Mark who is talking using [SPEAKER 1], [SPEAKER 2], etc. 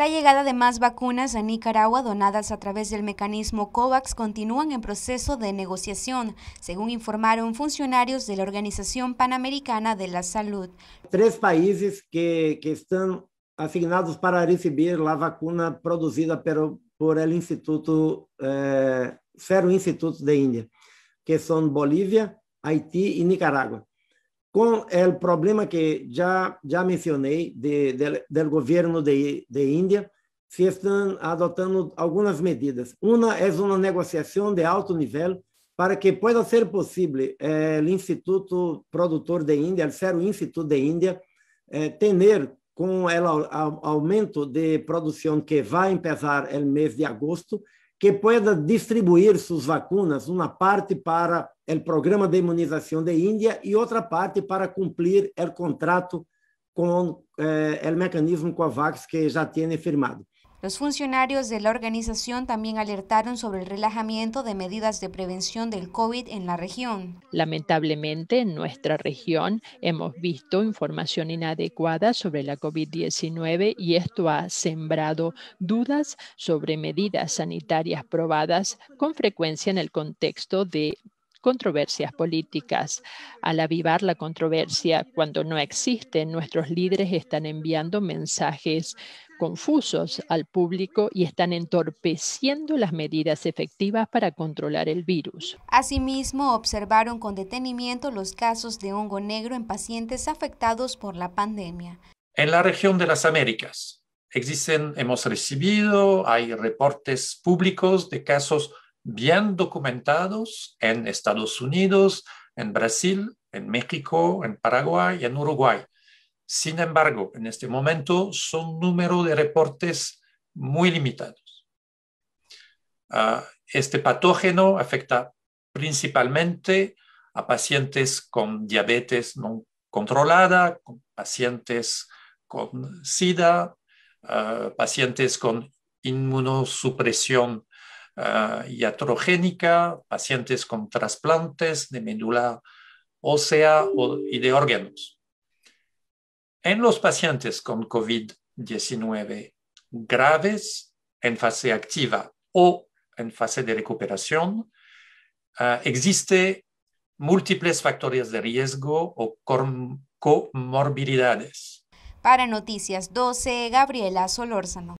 [SPEAKER 1] La llegada de más vacunas a Nicaragua donadas a través del mecanismo COVAX continúan en proceso de negociación, según informaron funcionarios de la Organización Panamericana de la Salud.
[SPEAKER 2] Tres países que, están asignados para recibir la vacuna producida por, el Instituto, Cero eh, Instituto de India, que son Bolivia, Haití y Nicaragua. com o problema que já já mencionei de, de, del gobierno de, de, India, se estão adotando algumas medidas. Uma é uma negociação de alto nível para que possa ser possível, eh, Instituto produtor de Índia, o Cero Instituto de Índia, eh, com con o aumento de produção que vai a empezar el mês de agosto, que pueda distribuir suas vacinas, uma parte para o programa de imunização de Índia e outra parte para cumprir o contrato com eh, o mecanismo COVAX que já tem
[SPEAKER 3] firmado.
[SPEAKER 1] Los funcionarios de la organización también alertaron sobre el relajamiento de medidas de prevención del COVID en la región.
[SPEAKER 3] Lamentablemente, en nuestra región hemos visto información inadecuada sobre la COVID-19 y esto ha sembrado dudas sobre medidas sanitarias probadas con frecuencia en el contexto de controversias políticas. Al avivar la controversia cuando no existe, nuestros líderes están enviando mensajes confusos al público y están entorpeciendo las medidas efectivas para controlar el virus.
[SPEAKER 1] Asimismo, observaron con detenimiento los casos de hongo negro en pacientes afectados por la pandemia.
[SPEAKER 4] En la región de las Américas existen, hemos recibido, hay reportes públicos de casos bien documentados en Estados Unidos, en Brasil, en México, en Paraguay y en Uruguay sin embargo, en este momento son número de reportes muy limitados. Ah, este patógeno afecta principalmente a pacientes con diabetes no controlada, pacientes con SIDA, ah, pacientes con inmunosupresión ah, iatrogénica, pacientes con trasplantes de médula ósea y de órganos. En los pacientes con COVID-19 graves en fase activa o en fase de recuperación, ah, existen múltiples factores de riesgo o
[SPEAKER 2] comorbilidades.
[SPEAKER 1] Para Noticias 12, Gabriela Solórzano.